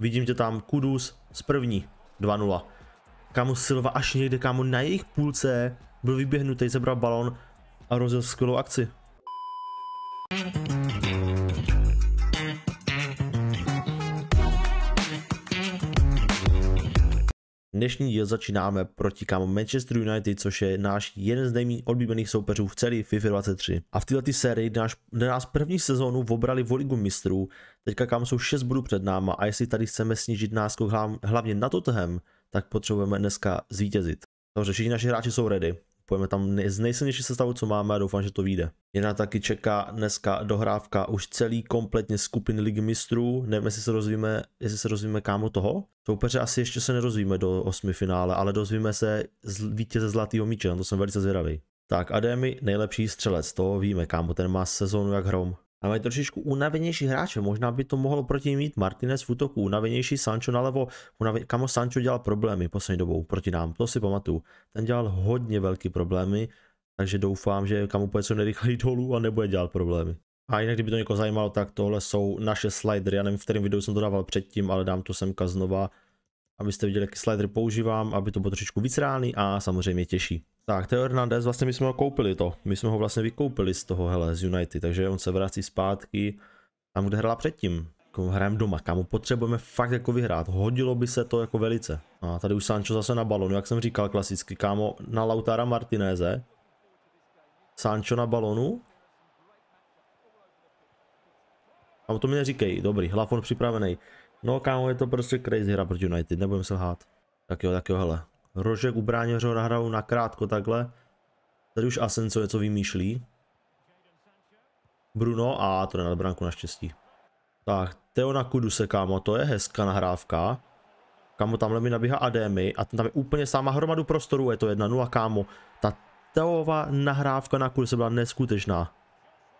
Vidím tě tam, Kudus z první, 2-0. Kámo Silva až někde, kámo na jejich půlce byl vyběhnutý, zebral balon a rozjel skvělou akci. Dnešní díl začínáme proti kámo Manchester United, což je náš jeden z nejméně oblíbených soupeřů v celé FIFA 23. A v této sérii náš, nás první sezónu obrali v ligu mistrů, teďka kámo jsou 6 bodů před náma a jestli tady chceme snížit náskok hlavně na Tottenham, tak potřebujeme dneska zvítězit. Dobře, všichni naši hráči jsou ready pojďme tam z nejsilnější sestavu, co máme a doufám, že to vyjde. Je na taky čeká dneska dohrávka už celý kompletně skupin Ligy mistrů, nevím, jestli se rozvíme, jestli se rozvíme kámo toho. Soupeře asi ještě se nerozvíme do osmi finále, ale dozvíme se z vítěze Zlatého míče, na to jsem velice zvědavý. Tak Ademi, nejlepší střelec, to víme, kámo, ten má sezónu jak hrom ale je trošičku unavenější hráče. Možná by to mohlo proti mít Martinez v útoku, unavenější Sancho nalevo. unaven... Kamo Sancho dělal problémy poslední dobou proti nám, to si pamatuju. Ten dělal hodně velký problémy, takže doufám, že Kamo půjde co nejrychleji dolů a nebude dělat problémy. A jinak, kdyby to někoho zajímalo, tak tohle jsou naše slidery. Já nevím, v kterém videu jsem to dával předtím, ale dám to semka znova, abyste viděli, jaký slidery používám, aby to bylo trošičku víc reálný a samozřejmě těžší. Tak, Teo Hernandez, vlastně my jsme ho koupili to. My jsme ho vlastně vykoupili z toho, hele, z United, takže on se vrací zpátky tam, kde hrál předtím. Jako hrajeme doma, kamu potřebujeme fakt jako vyhrát. Hodilo by se to jako velice. A tady už Sancho zase na balonu, jak jsem říkal klasicky, kámo, na Lautara Martineze. Sancho na balonu. A to mi neříkej, dobrý, hlafon připravený. No kámo, je to prostě crazy hra proti United, nebudeme se lhát. Tak jo, tak jo, hele, Rožek u bráněř ho nahrál nakrátko takhle. Tady už Asenso něco vymýšlí. Bruno a to je na bránku naštěstí. Tak, Teo na kudu se kámo, to je hezká nahrávka. Kámo, tamhle mi nabíhá Ademy a tam je úplně sama hromadu prostoru, je to jedna nula kámo. Ta Teová nahrávka na kudu se byla neskutečná.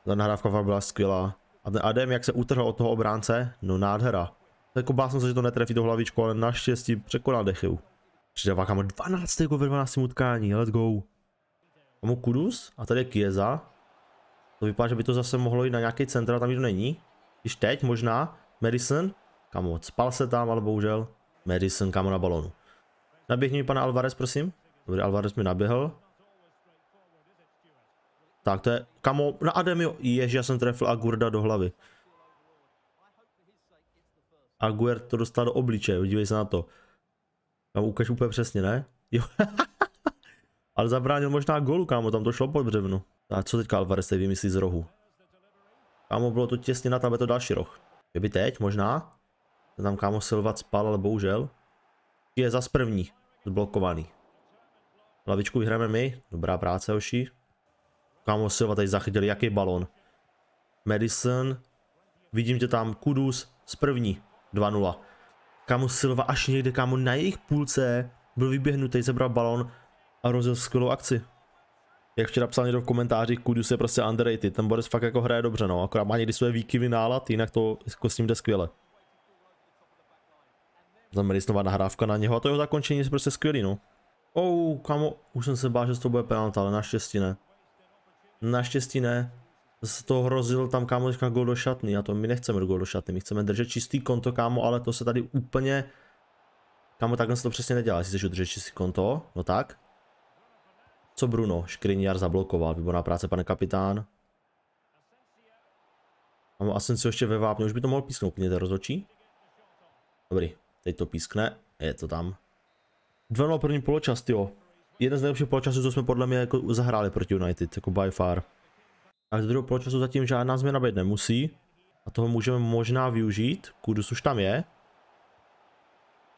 Ta nahrávka byla skvělá. A ten Adem, jak se utrhl od toho obránce, no nádhera. Jako jsem se, že to netrefí do hlavičku, ale naštěstí překonal Dechyl. Přidává kámo 12. Jako ve 12. utkání, let's go. Mám Kudus a tady je Kieza. To vypadá, že by to zase mohlo jít na nějaký centra, tam nikdo není. Když teď možná, Madison. Kamo, spal se tam, ale bohužel. Madison, kamo na balonu. Naběhni mi pana Alvarez, prosím. Dobrý, Alvarez mi naběhl. Tak to je, kamo, na Ademio, ježi, já jsem trefil Agurda do hlavy. Aguer to dostal do obličeje, dívej se na to. Tam no, ukaž úplně přesně, ne? Jo. Ale zabránil možná golu, kámo, tam to šlo pod břevnu. A co teďka Alvarez teď vymyslí z rohu? Kámo, bylo to těsně na tabe to další roh. Je by teď, možná? Ten tam kámo Silva spal, ale bohužel. Je zas první, zblokovaný. Lavičku hrajeme my, dobrá práce, hoši. Kámo Silva tady zachytil, jaký balon. Madison, vidím tě tam, Kudus, z první, 2-0. Kámo Silva až někde, kámo na jejich půlce byl vyběhnutý, zebral balon a rozjel skvělou akci. Jak včera psal někdo v komentářích, Kudus je prostě underrated, ten Boris fakt jako hraje dobře, no, akorát má někdy své výkyvy nálad, jinak to jako s ním jde skvěle. Zamelisnová nahrávka na něho a to jeho zakončení je prostě skvělý, no. Ou, oh, kamo, už jsem se bál, že to bude penalt, ale naštěstí ne. Naštěstí ne z toho hrozil tam kámo teďka gol do šatny a to my nechceme gol do šatny, my chceme držet čistý konto kámo, ale to se tady úplně kámo takhle se to přesně nedělá, jestli chceš udržet čistý konto, no tak. Co Bruno, Škriniar zablokoval, výborná práce pane kapitán. Kámo Asensio ještě ve vápně, už by to mohl písknout, klidně ten rozhodčí. Dobrý, teď to pískne, je to tam. 2-0 první poločas, jo. Jeden z nejlepších poločasů, co jsme podle mě jako zahráli proti United, jako by far. A z druhého poločasu zatím žádná změna být nemusí. A toho můžeme možná využít. Kudus už tam je.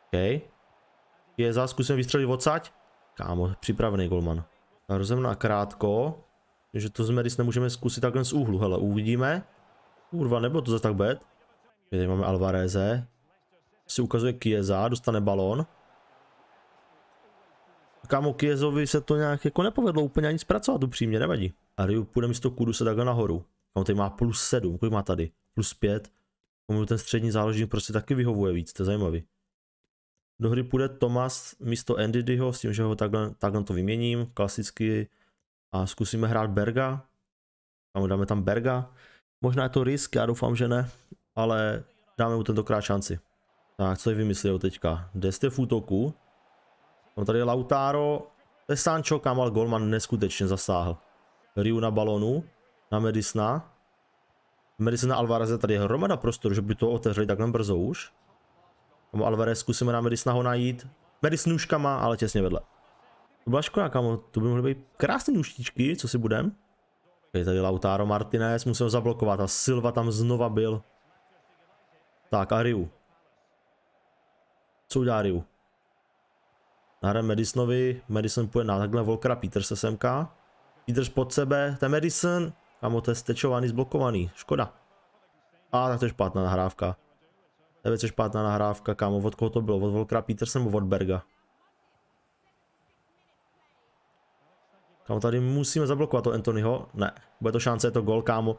OK. Je za, zkusím vystřelit odsaď. Kámo, připravený golman. Rozem na krátko. Že to z Medis nemůžeme zkusit takhle z úhlu. Hele, uvidíme. Kurva, nebylo to zase tak bet. Tady máme Alvareze. Si ukazuje Kieza, dostane balón. Kámo Kiezovi se to nějak jako nepovedlo úplně ani zpracovat, upřímně, nevadí. A Ryu půjde místo kudu se takhle nahoru. A on tady má plus 7, kolik má tady? Plus 5. Komu ten střední záložník prostě taky vyhovuje víc, to je zajímavý. Do hry půjde Tomas místo Andydyho, s tím, že ho takhle, takhle to vyměním, klasicky. A zkusíme hrát Berga. Tam dáme tam Berga. Možná je to risk, já doufám, že ne, ale dáme mu tentokrát šanci. Tak, co je vymyslel teďka? Deste v útoku. On tady je Lautaro. To je Sancho, kam ale Golman neskutečně zasáhl. Ryu na balonu, na Medisna. Medisna Alvarez je tady hromada prostoru, že by to otevřeli takhle brzo už. Kamo Alvarez, zkusíme na Medisna ho najít. Medis nůžkama, ale těsně vedle. To byla škoda, kamo, to by mohly být krásné nůžtičky, co si budem. Je tady Lautaro Martinez, musel zablokovat a Silva tam znova byl. Tak a Ryu. Co udělá Ryu? Nahrajeme Madisonovi, Madison půjde na takhle Volkera Peterse semka. Vydrž pod sebe, ten Madison. Kamo, to je stečovaný, zblokovaný, škoda. A tak to je špatná nahrávka. To je špatná nahrávka, kámo, od koho to bylo, od Volkra Petersen nebo od Berga. Kámo, tady musíme zablokovat to Anthonyho, ne, bude to šance, je to gol, kámo.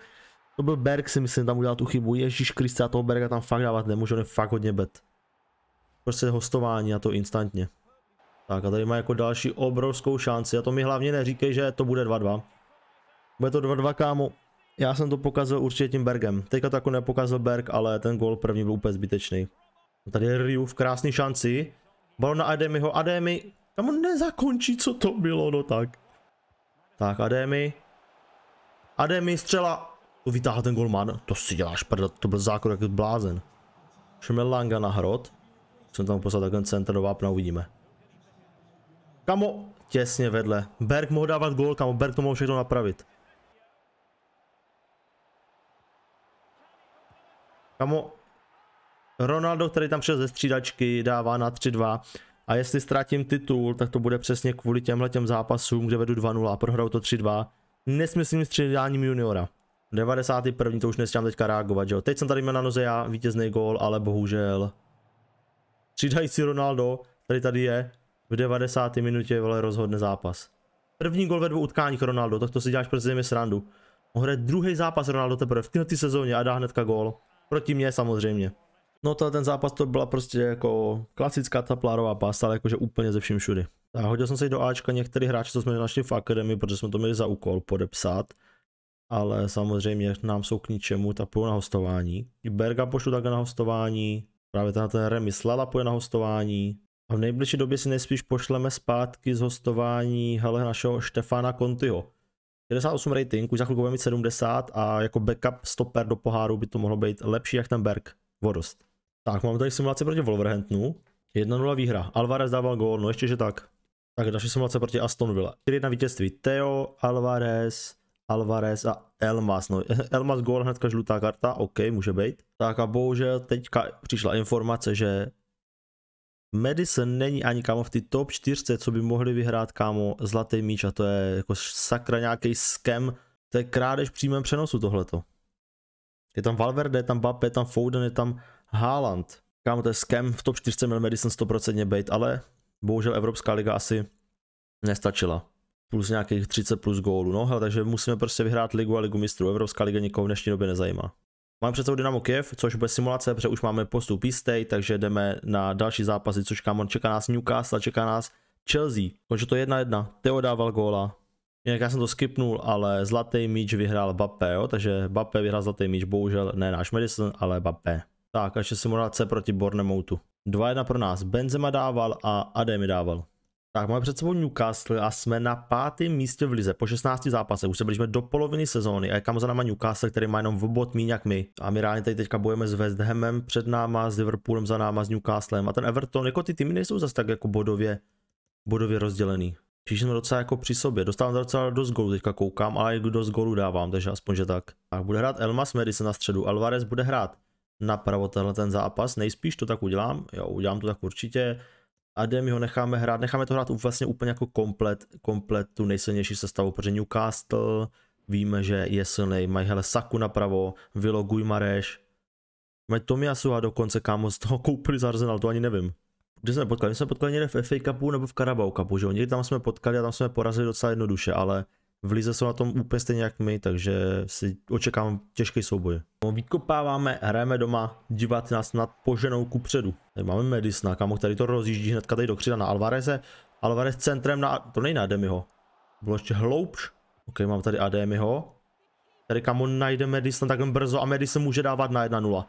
To byl Berg si myslím, tam udělal tu chybu, Ježíš Krista, toho Berga tam fakt dávat nemůžu, on je fakt hodně bet. Prostě hostování a to instantně. Tak a tady má jako další obrovskou šanci a to mi hlavně neříkej, že to bude 2-2. Bude to 2-2 kámo. Já jsem to pokazil určitě tím Bergem. Teďka to jako nepokazil Berg, ale ten gol první byl úplně zbytečný. Tady je Ryu v krásný šanci. Balon na Ademiho. Ademi, tam on nezakončí, co to bylo, no tak. Tak Ademi. Ademi, střela. To vytáhl ten golman. To si děláš, prd, to byl zákon jak blázen. Šmel Langa na hrot. Jsem tam poslal takhle centr do vápna, uvidíme. Kamo, těsně vedle. Berg mohl dávat gól, kamo, Berg to mohl všechno napravit. Kamo, Ronaldo, který tam přišel ze střídačky, dává na 3-2. A jestli ztratím titul, tak to bude přesně kvůli těmhle těm zápasům, kde vedu 2-0 a prohrou to 3-2. Nesmyslným střídáním juniora. 91. to už nestíhám teďka reagovat, že jo. Teď jsem tady měl na noze já vítězný gól, ale bohužel. Střídající Ronaldo, který tady je, v 90. minutě vole rozhodne zápas. První gol ve dvou utkáních Ronaldo, tak to si děláš prostě mi srandu. Mohl hraje druhý zápas Ronaldo teprve v této sezóně a dá hnedka gól. Proti mě samozřejmě. No to ten zápas to byla prostě jako klasická taplárová pasta, ale jakože úplně ze vším všudy. A hodil jsem se do Ačka některý hráči co jsme našli v akademii, protože jsme to měli za úkol podepsat. Ale samozřejmě nám jsou k ničemu, ta půjdu na hostování. I Berga pošlu také na hostování, právě ten, remis Lala půjde na hostování, a v nejbližší době si nejspíš pošleme zpátky z hostování hele, našeho Štefana Kontyho. 68 rating, už za chvilku bude mít 70 a jako backup stoper do poháru by to mohlo být lepší jak ten Berg. Vodost. Tak, mám tady simulaci proti Wolverhamptonu. 1-0 výhra. Alvarez dával gól, no ještě že tak. Tak další simulace proti Aston Villa. 4 na vítězství. Teo, Alvarez, Alvarez a Elmas. No, Elmas gól, hnedka žlutá karta, OK, může být. Tak a bohužel teďka přišla informace, že Madison není ani kámo v ty top 4, co by mohli vyhrát kámo zlatý míč a to je jako sakra nějaký skem, to je krádež v přímém přenosu tohleto. Je tam Valverde, je tam Bape, je tam Foden, je tam Haaland. Kámo, to je skem, v top 4 měl Madison 100% být, ale bohužel Evropská liga asi nestačila. Plus nějakých 30 plus gólů, no hele, takže musíme prostě vyhrát ligu a ligu mistrů. Evropská liga nikoho v dnešní době nezajímá. Máme před sebou Dynamo Kiev, což bude simulace, protože už máme postup jistý, takže jdeme na další zápasy, což on čeká nás Newcastle, čeká nás Chelsea. Končí to 1-1, Teo dával góla. Jinak já jsem to skipnul, ale zlatý míč vyhrál Bape, jo? takže Bape vyhrál zlatý míč, bohužel ne náš Madison, ale Bape. Tak, a ještě simulace proti Bornemoutu. 2-1 pro nás, Benzema dával a Ademi dával. Tak máme před sebou Newcastle a jsme na pátém místě v lize po 16 zápasech. Už se blížíme do poloviny sezóny a je kam za náma Newcastle, který má jenom v bod míň jak my. A my reálně tady teďka bojujeme s West Hamem před náma, s Liverpoolem za náma, s Newcastlem. A ten Everton, jako ty týmy nejsou zase tak jako bodově, bodově rozdělený. Příště jsme docela jako při sobě. Dostávám docela dost gólů, teďka koukám, ale dost gólů dávám, takže aspoň že tak. Tak bude hrát Elmas Medicine na středu, Alvarez bude hrát napravo tenhle ten zápas, nejspíš to tak udělám, jo, udělám to tak určitě a jdeme ho necháme hrát, necháme to hrát vlastně úplně jako komplet, komplet tu nejsilnější sestavu, protože Newcastle víme, že je silný, mají hele Saku napravo, Vilo Guimareš, mají a dokonce, kámo, z toho koupili z Arsenal, to ani nevím. Kde jsme potkali? My jsme potkali někde v FA Cupu nebo v Carabao Cupu, že jo? Někdy tam jsme potkali a tam jsme porazili docela jednoduše, ale v Lize jsou na tom úplně stejně jak my, takže si očekávám těžký souboj. Vykopáváme, hrajeme doma, diváci nás nad poženou ku předu. Tady máme Medisna, kamo, který to rozjíždí hnedka tady do křída na Alvareze. Alvarez centrem na, to nejde Ademiho. Bylo ještě hloubš. Ok, mám tady Ademiho. Tady kamo najde Medisna takhle brzo a Medisna může dávat na 1-0.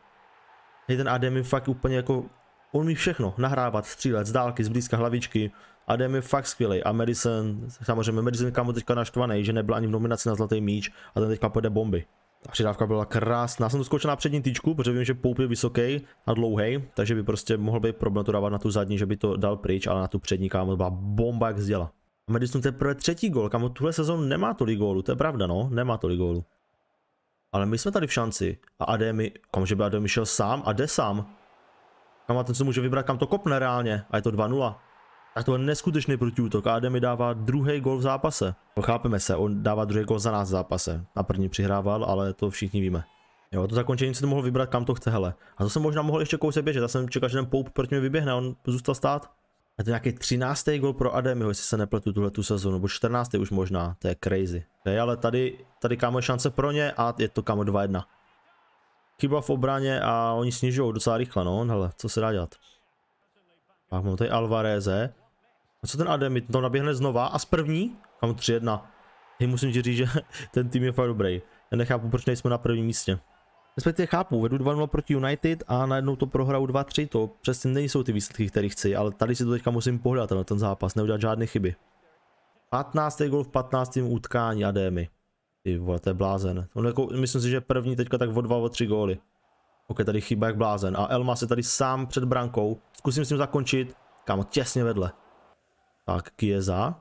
Hej, ten Ademi fakt úplně jako On mi všechno, nahrávat, střílet z dálky, z blízka hlavičky, jde mi fakt skvělý a Madison, samozřejmě Madison kamo teďka naštvaný, že nebyl ani v nominaci na Zlatý míč a ten teďka půjde bomby. Ta přidávka byla krásná, jsem skočil na přední tyčku, protože vím, že Poup je vysoký a dlouhý, takže by prostě mohl být problém to dávat na tu zadní, že by to dal pryč, ale na tu přední kámo byla bomba jak zděla. A Madison teprve třetí gol, kamo tuhle sezon nemá tolik gólu, to je pravda no, nemá tolik gólu. Ale my jsme tady v šanci a Ademi, kamže by Ademi šel sám a jde sám, kam ten se může vybrat, kam to kopne reálně. A je to 2-0. Tak to je neskutečný protiútok. A mi dává druhý gol v zápase. No chápeme se, on dává druhý gol za nás v zápase. Na první přihrával, ale to všichni víme. Jo, to zakončení to mohl vybrat, kam to chce, hele. A to jsem možná mohl ještě kousek běžet, já jsem čekal, že ten Poup proti mě vyběhne, on zůstal stát. A to je nějaký 13. gol pro Ademiho, jestli se nepletu tuhle tu sezonu, nebo 14. už možná, to je crazy. Okay, ale tady, tady kámo je šance pro ně a je to kámo 2-1 chyba v obraně a oni snižují docela rychle, no, hele, co se dá dělat. Pak mám tady Alvareze. A co ten Ademit, to no, naběhne znova a z první? Mám 3-1. Hej, musím ti říct, že ten tým je fakt dobrý. Já nechápu, proč nejsme na prvním místě. Respektive chápu, vedu 2-0 proti United a najednou to prohraju 2-3, to přesně nejsou ty výsledky, které chci, ale tady si to teďka musím pohledat na ten zápas, neudělat žádné chyby. 15. gol v 15. utkání Ademi. Ty vole, to je blázen. On jako, myslím si, že první teďka tak o dva, o tři góly. Ok, tady chyba jak blázen. A Elma se tady sám před brankou. Zkusím s ním zakončit. Kámo, těsně vedle. Tak, Kieza.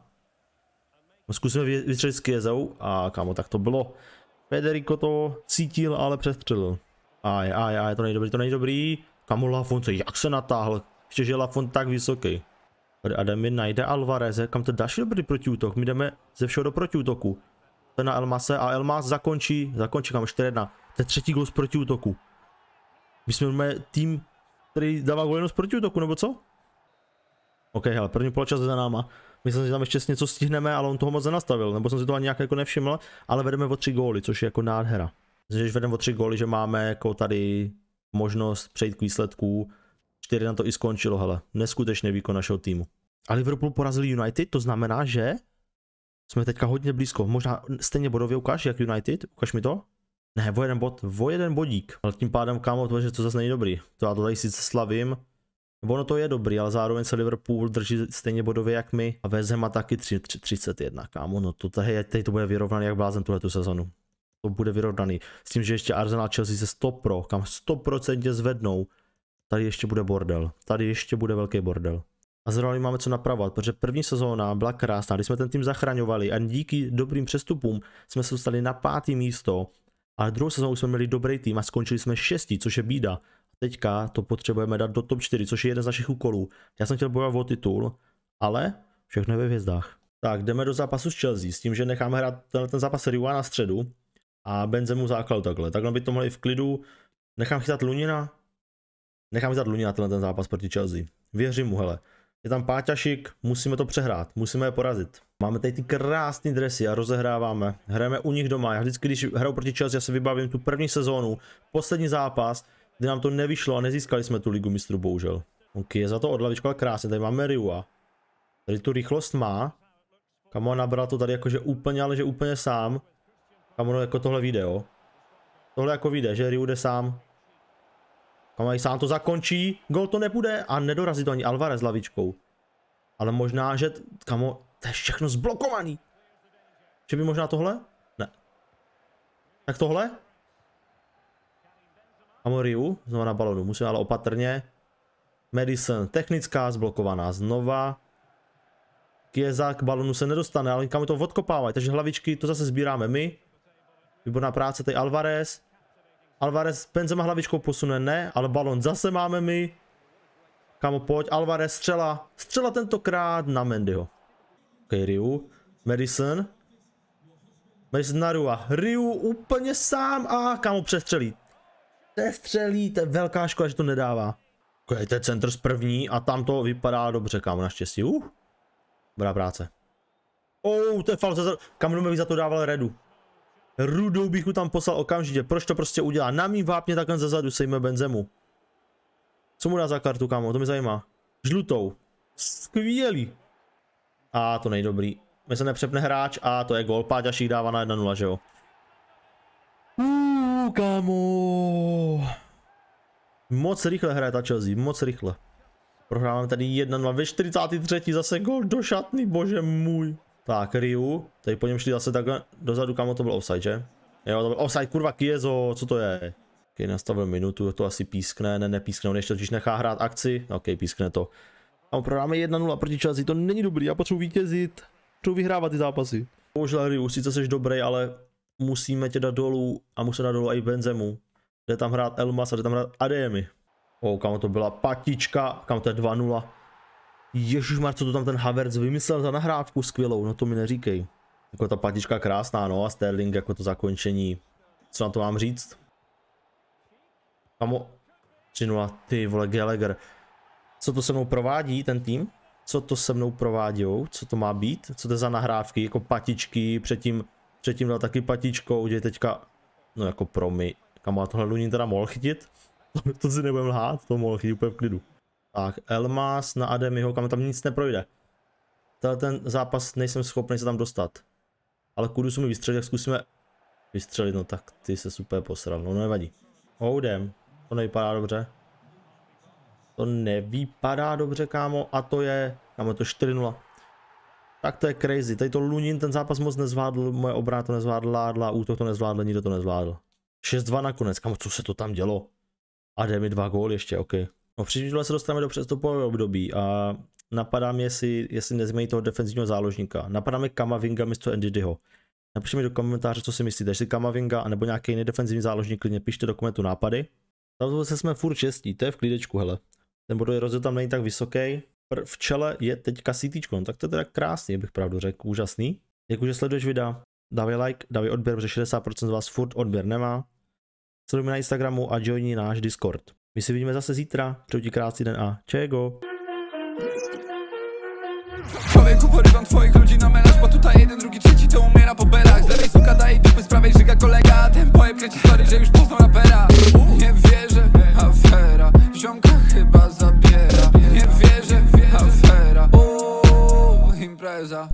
No, zkusíme vytřelit s Kiezou. A kámo, tak to bylo. Federico to cítil, ale přestřelil. Aj, aj, aj, to nejdobrý, to nejdobrý. Kamu Lafonce, jak se natáhl? Ještě, že Lafon tak vysoký. Tady Ademi najde Alvareze, kam to dáš dobrý protiútok, my jdeme ze všeho do protiútoku na Elmase a Elmas zakončí, zakončí kam 4-1. To je třetí gol z protiútoku. My jsme tým, který dává gol jenom z protiútoku, nebo co? OK, hele, první poločas je za náma. Myslím, že tam ještě něco stihneme, ale on toho moc nenastavil, nebo jsem si to ani nějak jako nevšiml, ale vedeme o tři góly, což je jako nádhera. Myslím, že vedeme o tři góly, že máme jako tady možnost přejít k výsledku. 4 na to i skončilo, hele. Neskutečný výkon našeho týmu. A Liverpool porazili United, to znamená, že jsme teďka hodně blízko, možná stejně bodově ukáž, jak United, ukáž mi to. Ne, o jeden bod, o jeden bodík. Ale tím pádem, kámo, to, že to zase není dobrý. To já to tady sice slavím. Ono to je dobrý, ale zároveň se Liverpool drží stejně bodově jak my. A West má taky 3, 3, 31, kámo. No to tady, tady to bude vyrovnaný jak blázen tuhle tu sezonu. To bude vyrovnaný. S tím, že ještě Arsenal Chelsea se 100 pro, kam 100% zvednou. Tady ještě bude bordel. Tady ještě bude velký bordel a zrovna máme co napravovat, protože první sezóna byla krásná, když jsme ten tým zachraňovali a díky dobrým přestupům jsme se dostali na pátý místo, a druhou sezónu jsme měli dobrý tým a skončili jsme šestí, což je bída. A teďka to potřebujeme dát do top 4, což je jeden z našich úkolů. Já jsem chtěl bojovat o titul, ale všechno je ve hvězdách. Tak, jdeme do zápasu s Chelsea, s tím, že necháme hrát tenhle ten zápas Riua na středu a Benzemu základu takhle. Takhle by to mohli v klidu. Nechám chytat Lunina. Nechám chytat Lunina tenhle ten zápas proti Chelsea. Věřím mu, hele. Je tam páťašik, musíme to přehrát, musíme je porazit. Máme tady ty krásné dresy a rozehráváme. Hrajeme u nich doma. Já vždycky, když hraju proti Chelsea, já se vybavím tu první sezónu, poslední zápas, kdy nám to nevyšlo a nezískali jsme tu ligu mistrů, bohužel. Ok, je za to odlavička, ale krásně, tady máme Riua. Tady tu rychlost má. Kamo nabral to tady jakože úplně, ale že úplně sám. Kamo no, jako tohle video. Tohle jako vyjde, že Riu jde sám. Mají sám to zakončí, gol to nebude a nedorazí to ani Alvarez lavičkou. Ale možná, že, kamo, to je všechno zblokovaný. Že by možná tohle? Ne. Tak tohle? Amoriu, znovu na balonu, musíme ale opatrně. Madison, technická, zblokovaná znova. Kieza k balonu se nedostane, ale kam to odkopávají, takže hlavičky to zase sbíráme my. Výborná práce, tady Alvarez. Alvarez Benzema hlavičkou posune, ne, ale balon zase máme my. Kamo, pojď, Alvarez střela. Střela tentokrát na Mendyho. Ok, Ryu, Madison. Madison na Rua. Ryu úplně sám a kamo přestřelí. Přestřelí, to je velká škoda, že to nedává. Ok, to je centr z první a tam to vypadá dobře, kamo, naštěstí. Uh, dobrá práce. oh, to je false, kam by za to dával Redu. Rudou bych mu tam poslal okamžitě. Proč to prostě udělá? Na mým vápně takhle zezadu sejme Benzemu. Co mu dá za kartu, kámo? To mi zajímá. Žlutou. Skvělý. A to nejdobrý. My se nepřepne hráč a to je gol. jich dává na 1-0, že jo? Uuu, kámo. Moc rychle hraje ta Chelsea, moc rychle. Prohráváme tady 1-0 ve 43. zase gol do šatny, bože můj. Tak, Ryu, tady po něm šli zase takhle dozadu, kam to byl offside, že? Jo, to byl offside, kurva, Kiezo, co to je? Ok, nastavil minutu, to asi pískne, ne, nepískne, on ještě totiž nechá hrát akci, ok, pískne to. A prodáme 1-0 proti Chelsea, to není dobrý, já potřebuji vítězit, potřebuji vyhrávat ty zápasy. Bohužel Ryu, sice jsi dobrý, ale musíme tě dát dolů a musíme dát dolů i Benzemu. Jde tam hrát Elmas a jde tam hrát Ademi. O, oh, kam to byla patička, kam to je 2-0. Ježíš co to tam ten Havertz vymyslel za nahrávku skvělou, no to mi neříkej. Jako ta patička krásná, no a Sterling jako to zakončení. Co na to mám říct? Tamo 3 ty vole Gallagher. Co to se mnou provádí ten tým? Co to se mnou provádí? Co to má být? Co to je za nahrávky? Jako patičky, předtím, předtím dal taky patičkou, že teďka, no jako pro Kam má tohle Lunin teda mohl chytit? To si nebudem lhát, to mohl chytit úplně v klidu. Tak, Elmas na Ademiho, kam tam nic neprojde. Tenhle ten zápas nejsem schopný se tam dostat. Ale kudu jsme vystřelit, tak zkusíme vystřelit, no tak ty se super posral, no nevadí. Houdem, to nevypadá dobře. To nevypadá dobře, kámo, a to je, kámo, to 4-0. Tak to je crazy, tady to Lunin ten zápas moc nezvládl, moje obrana to nezvládla, dla útok to nezvládl, nikdo to nezvládl. 6-2 nakonec, kámo, co se to tam dělo? A jde mi dva góly ještě, okej. Okay. No, příští se dostaneme do přestupového období a napadá mě, jestli, jestli nezmění toho defenzivního záložníka. Napadá mi Kamavinga místo Ndidyho. Napište mi do komentáře, co si myslíte, jestli Kamavinga nebo nějaký jiný defenzivní záložník, klidně pište do komentu nápady. Tam se jsme furt čestí, to je v klídečku, hele. Ten bodový rozdíl tam není tak vysoký. V čele je teďka CT, no, tak to je teda krásný, bych pravdu řekl, úžasný. Jak už sleduješ videa, dávej like, dávej odběr, protože 60% z vás furt odběr nemá. Sledujme na Instagramu a joiní náš Discord. My se vidíme zase zítra, přeju krásný den a čego. Człowieku porywam twoich ludzi na melarz Bo tutaj jeden, drugi, trzeci to umiera po belach Z lewej suka daje dupy, z prawej żyga kolega Ten pojeb kręci story, że już poznał rapera Nie wierzę, afera Ziomka chyba zabiera Nie wierzę, afera Uuu, impreza